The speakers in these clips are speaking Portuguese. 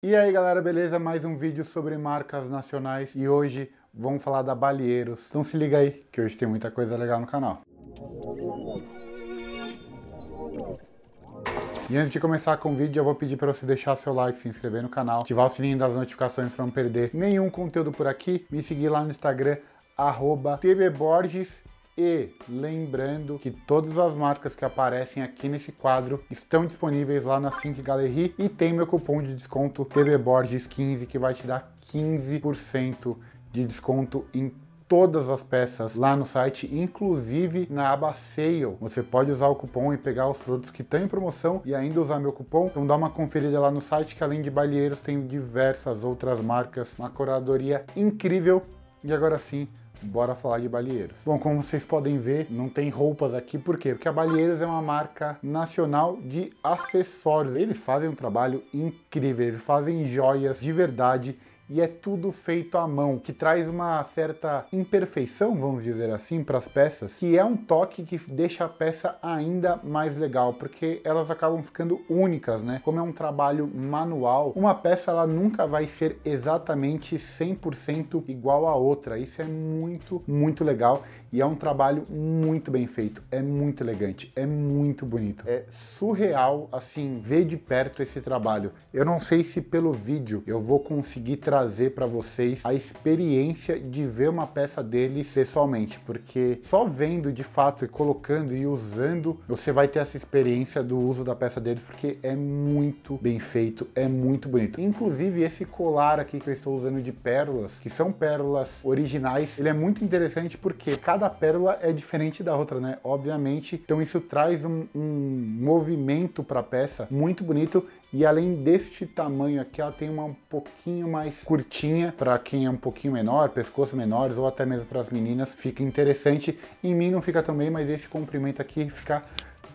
E aí galera, beleza? Mais um vídeo sobre marcas nacionais e hoje vamos falar da Balieiros. Então se liga aí que hoje tem muita coisa legal no canal. E antes de começar com o vídeo, eu vou pedir para você deixar seu like, se inscrever no canal, ativar o sininho das notificações para não perder nenhum conteúdo por aqui, me seguir lá no Instagram, arroba tbborges e lembrando que todas as marcas que aparecem aqui nesse quadro estão disponíveis lá na Sync Gallery e tem meu cupom de desconto TVBorges15 que vai te dar 15% de desconto em todas as peças lá no site, inclusive na aba Sale. Você pode usar o cupom e pegar os produtos que estão em promoção e ainda usar meu cupom. Então dá uma conferida lá no site que além de balieiros tem diversas outras marcas, uma curadoria incrível. E agora sim, bora falar de Balieiros. Bom, como vocês podem ver, não tem roupas aqui, por quê? Porque a Balieiros é uma marca nacional de acessórios. Eles fazem um trabalho incrível, eles fazem joias de verdade e é tudo feito à mão, que traz uma certa imperfeição, vamos dizer assim, para as peças, que é um toque que deixa a peça ainda mais legal, porque elas acabam ficando únicas, né? Como é um trabalho manual, uma peça ela nunca vai ser exatamente 100% igual a outra. Isso é muito, muito legal. E é um trabalho muito bem feito, é muito elegante, é muito bonito. É surreal, assim, ver de perto esse trabalho. Eu não sei se pelo vídeo eu vou conseguir trazer para vocês a experiência de ver uma peça dele pessoalmente, porque só vendo de fato e colocando e usando, você vai ter essa experiência do uso da peça deles, porque é muito bem feito, é muito bonito. Inclusive, esse colar aqui que eu estou usando de pérolas, que são pérolas originais, ele é muito interessante porque cada cada pérola é diferente da outra, né? Obviamente. Então isso traz um, um movimento para a peça muito bonito e além deste tamanho aqui, ela tem uma um pouquinho mais curtinha para quem é um pouquinho menor, pescoço menores ou até mesmo para as meninas, fica interessante. Em mim não fica tão bem, mas esse comprimento aqui fica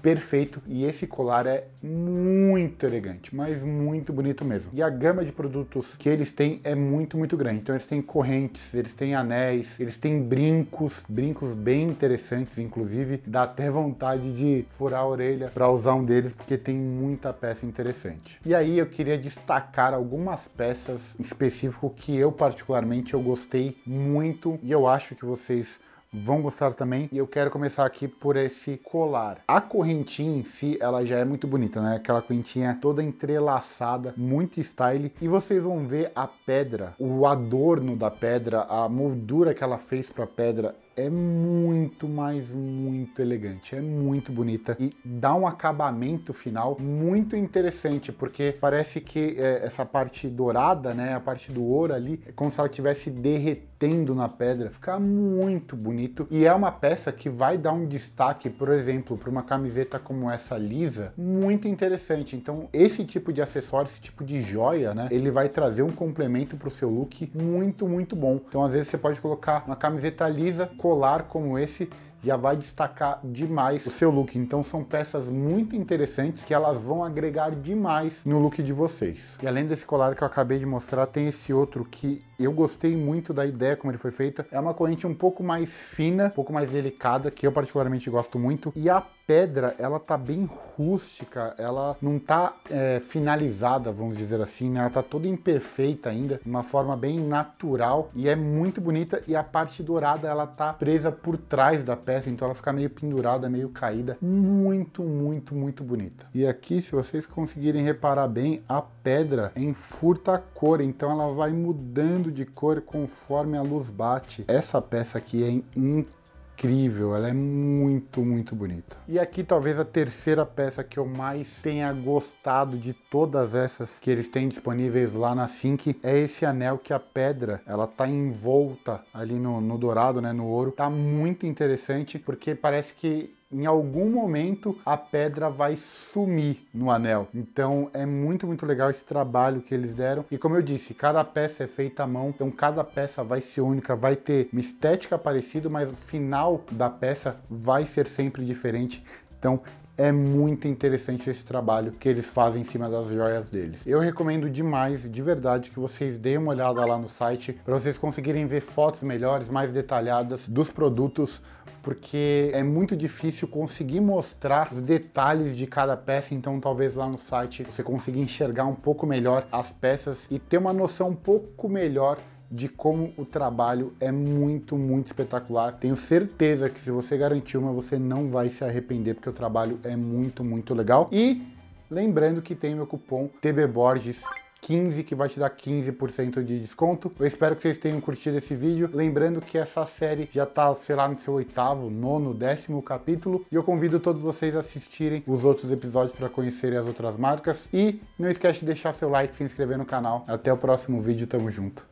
perfeito e esse colar é muito elegante, mas muito bonito mesmo. E a gama de produtos que eles têm é muito, muito grande. Então eles têm correntes, eles têm anéis, eles têm brincos, brincos bem interessantes, inclusive dá até vontade de furar a orelha para usar um deles porque tem muita peça interessante. E aí eu queria destacar algumas peças específico que eu particularmente eu gostei muito e eu acho que vocês vão gostar também. E eu quero começar aqui por esse colar. A correntinha em si, ela já é muito bonita, né? Aquela correntinha toda entrelaçada, muito style. E vocês vão ver a pedra, o adorno da pedra, a moldura que ela fez para a pedra é muito, mais muito elegante, é muito bonita e dá um acabamento final muito interessante, porque parece que é, essa parte dourada, né, a parte do ouro ali, é como se ela tivesse derretendo na pedra, fica muito bonito e é uma peça que vai dar um destaque, por exemplo, para uma camiseta como essa lisa, muito interessante. Então, esse tipo de acessório, esse tipo de joia, né, ele vai trazer um complemento para o seu look muito, muito bom. Então, às vezes você pode colocar uma camiseta lisa colar como esse já vai destacar demais o seu look. Então são peças muito interessantes que elas vão agregar demais no look de vocês. E além desse colar que eu acabei de mostrar, tem esse outro que eu gostei muito da ideia como ele foi feito. É uma corrente um pouco mais fina, um pouco mais delicada, que eu particularmente gosto muito. E a pedra ela tá bem rústica, ela não tá é, finalizada, vamos dizer assim, né? Ela tá toda imperfeita ainda, de uma forma bem natural e é muito bonita. E a parte dourada ela tá presa por trás da peça, então ela fica meio pendurada, meio caída, muito, muito, muito bonita. E aqui, se vocês conseguirem reparar bem, a pedra é em furta cor, então ela vai mudando de cor conforme a luz bate. Essa peça aqui é incrível incrível, ela é muito, muito bonita. E aqui talvez a terceira peça que eu mais tenha gostado de todas essas que eles têm disponíveis lá na Sync é esse anel que a pedra, ela tá envolta ali no, no dourado, né, no ouro. Tá muito interessante porque parece que em algum momento a pedra vai sumir no anel. Então é muito, muito legal esse trabalho que eles deram. E como eu disse, cada peça é feita à mão, então cada peça vai ser única, vai ter uma estética parecida, mas o final da peça vai ser sempre diferente. Então é muito interessante esse trabalho que eles fazem em cima das joias deles. Eu recomendo demais, de verdade, que vocês deem uma olhada lá no site para vocês conseguirem ver fotos melhores, mais detalhadas dos produtos, porque é muito difícil conseguir mostrar os detalhes de cada peça, então talvez lá no site você consiga enxergar um pouco melhor as peças e ter uma noção um pouco melhor de como o trabalho é muito, muito espetacular. Tenho certeza que se você garantir uma, você não vai se arrepender, porque o trabalho é muito, muito legal. E lembrando que tem meu cupom TBBorges 15, que vai te dar 15% de desconto. Eu espero que vocês tenham curtido esse vídeo. Lembrando que essa série já tá, sei lá, no seu oitavo, nono, décimo capítulo. E eu convido todos vocês a assistirem os outros episódios para conhecerem as outras marcas. E não esquece de deixar seu like, se inscrever no canal. Até o próximo vídeo, tamo junto.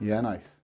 Yeah, nice.